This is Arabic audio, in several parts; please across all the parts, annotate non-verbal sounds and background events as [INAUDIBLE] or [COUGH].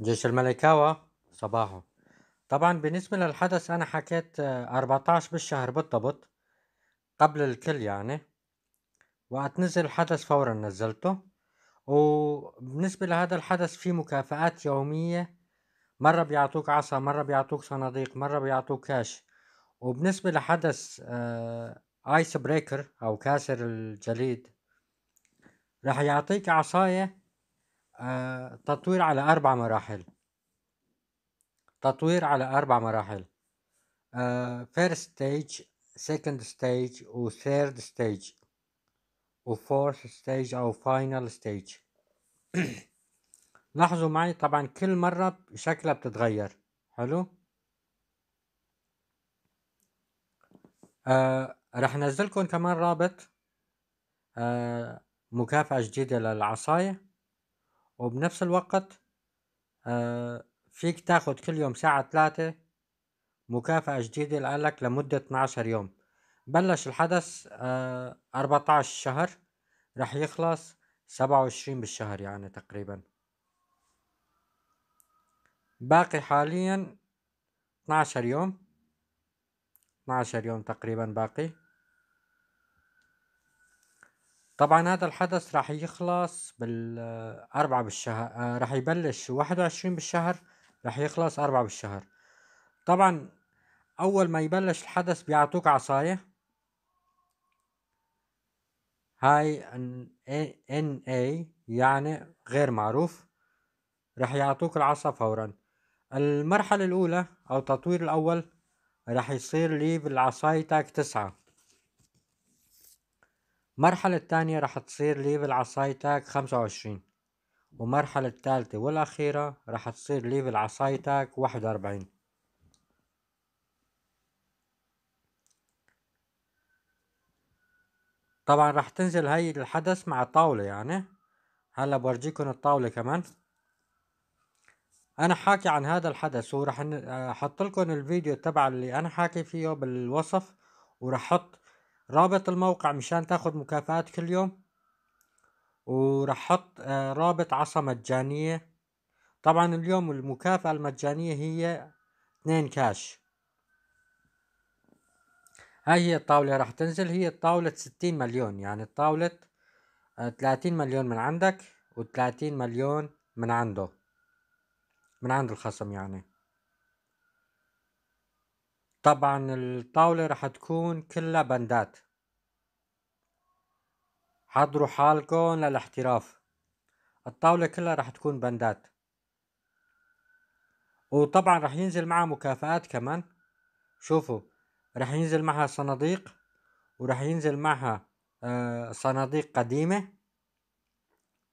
جيش الملكاوة صباحو طبعا بالنسبة للحدث أنا حكيت 14 آه، بالشهر بالضبط قبل الكل يعني وقت نزل الحدث فورا نزلته وبالنسبة لهذا الحدث في مكافآت يومية مرة بيعطوك عصا مرة بيعطوك صناديق مرة بيعطوك كاش وبالنسبة لحدث آه، آيس بريكر أو كاسر الجليد رح يعطيك عصاية آه، تطوير على أربع مراحل تطوير على أربع مراحل آه، second stage و third stage و fourth stage أو final stage [CLEARS THROAT] لاحظوا معي طبعا كل مرة شكلها بتتغير حلو آه رح نزلكم كمان رابط آه مكافأة جديدة للعصاية وبنفس الوقت آه، فيك تاخد كل يوم ساعة ثلاثة مكافأة جديدة لك لمدة 12 يوم بلش الحدث 14 آه، شهر رح يخلص 27 بالشهر يعني تقريبا باقي حاليا 12 يوم 12 يوم تقريبا باقي طبعًا هذا الحدث راح يخلص بالأربعة بالشهر آه، راح يبلش واحد وعشرين بالشهر راح يخلص أربعة بالشهر، طبعًا أول ما يبلش الحدث بيعطوك عصاية هاي إن إي إيه، يعني غير معروف راح يعطوك العصا فورا المرحلة الأولى أو التطوير الأول راح يصير لي بالعصايتك تاك تسعة المرحلة الثانية راح تصير ليفل عصاي تاك خمسة وعشرين والمرحلة الثالثة والأخيرة راح تصير ليفل عصاي تاك واحد وأربعين طبعا راح تنزل هاي الحدث مع طاولة يعني هلا بورجيكم الطاولة كمان انا حاكي عن هذا الحدث وراح احط لكم الفيديو تبع اللي انا حاكي فيه بالوصف وراح احط رابط الموقع مشان تاخد مكافآت كل يوم ورح حط آه، رابط عصا مجانية طبعا اليوم المكافأة المجانية هي اثنين كاش هاي هي الطاولة راح تنزل هي الطاولة ستين مليون يعني الطاولة آه، ثلاثين مليون من عندك وثلاثين مليون من عنده من عند الخصم يعني طبعا الطاولة رح تكون كلها بندات حضروا حالكم للاحتراف الطاولة كلها رح تكون بندات وطبعا رح ينزل معها مكافآت كمان شوفوا رح ينزل معها صناديق ورح ينزل معها آه، صناديق قديمة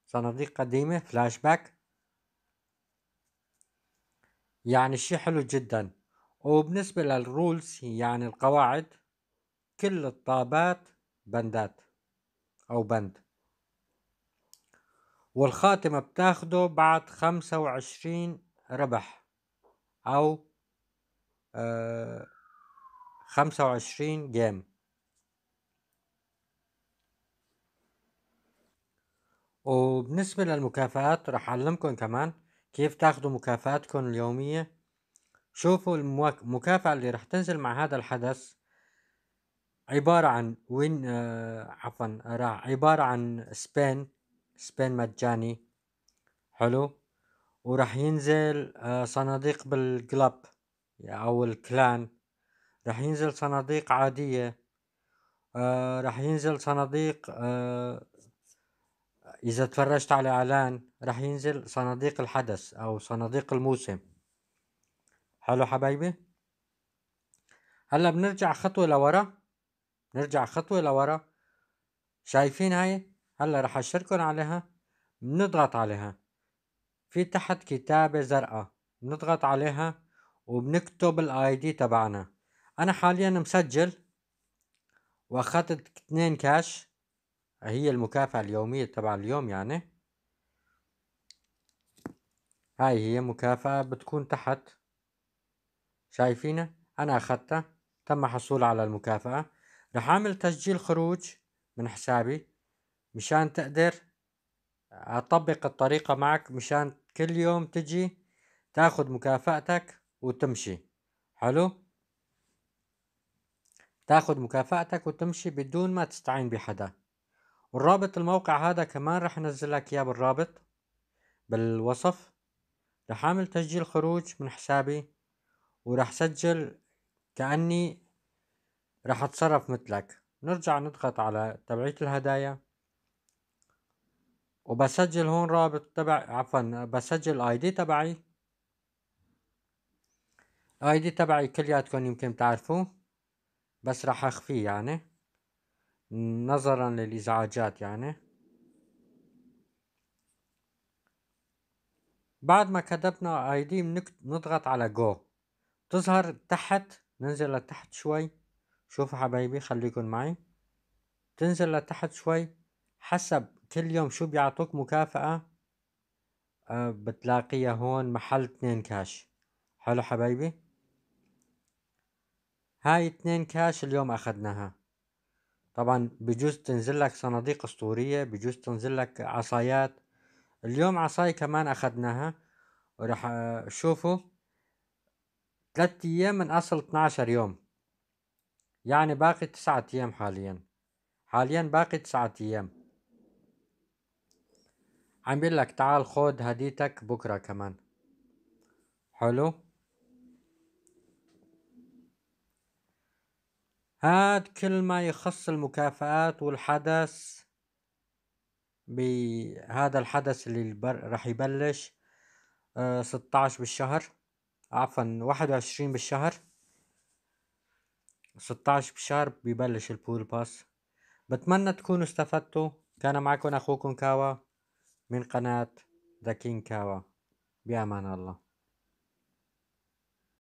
صناديق قديمة فلاش باك يعني شي حلو جداً وبالنسبة للرولز يعني القواعد كل الطابات بندات أو بند والخاتمة بتاخده بعد خمسة وعشرين ربح أو آه، خمسة وعشرين جيم وبالنسبة للمكافآت رح أعلمكم كمان كيف تاخدوا مكافآتكم اليومية شوفوا المكافأة اللي راح تنزل مع هذا الحدث عبارة عن وين آه عفوا راح عبارة عن سبين سبين مجاني حلو وراح ينزل آه صناديق بالكلاب او الكلان راح ينزل صناديق عادية آه راح ينزل صناديق آه اذا تفرجت على اعلان راح ينزل صناديق الحدث او صناديق الموسم حلو حبايبي هلا بنرجع خطوة لورا نرجع خطوة لورا شايفين هاي هلا رح اشركن عليها بنضغط عليها في تحت كتابة زرقاء بنضغط عليها وبنكتب الاي دي تبعنا انا حاليا مسجل واخذت اثنين كاش هي المكافأة اليومية تبع اليوم يعني هاي هي مكافأة بتكون تحت شايفينه أنا أخذته تم حصول على المكافأة رح أعمل تسجيل خروج من حسابي مشان تقدر أطبق الطريقة معك مشان كل يوم تجي تاخذ مكافأتك وتمشي حلو تاخذ مكافأتك وتمشي بدون ما تستعين بحدا والرابط الموقع هذا كمان رح نزلك لك اياه بالرابط بالوصف رح اعمل تسجيل خروج من حسابي وراح سجل كأني راح اتصرف مثلك نرجع نضغط على تبعية الهدايا وبسجل هون رابط تبع عفوا بسجل اي دي تبعي اي دي تبعي كلياتكم يمكن تعرفوه بس راح اخفيه يعني نظرا للازعاجات يعني بعد ما كتبنا اي دي بنضغط على جو تظهر تحت ننزل لتحت شوي شوفوا حبايبي خليكن معي تنزل لتحت شوي حسب كل يوم شو بيعطوك مكافأة أه بتلاقيها هون محل اتنين كاش حلو حبايبي هاي اتنين كاش اليوم اخدناها طبعا بجوز تنزل لك صناديق اسطورية بجوز تنزل لك عصايات اليوم عصاي كمان اخدناها ورح آه، شوفوا ثلاثة أيام من أصل 12 يوم يعني باقي تسعة أيام حاليا حاليا باقي تسعة أيام عم لك تعال خد هديتك بكرة كمان حلو هاد كل ما يخص المكافآت والحدث بهذا الحدث اللي رح يبلش آه، ستة عشر بالشهر عفوا واحد وعشرين بالشهر ستاعش بالشهر ببلش البول باس بتمنى تكونوا استفدتوا كان معكم أخوكم كاوا من قناة ذا كين كاوا بأمان الله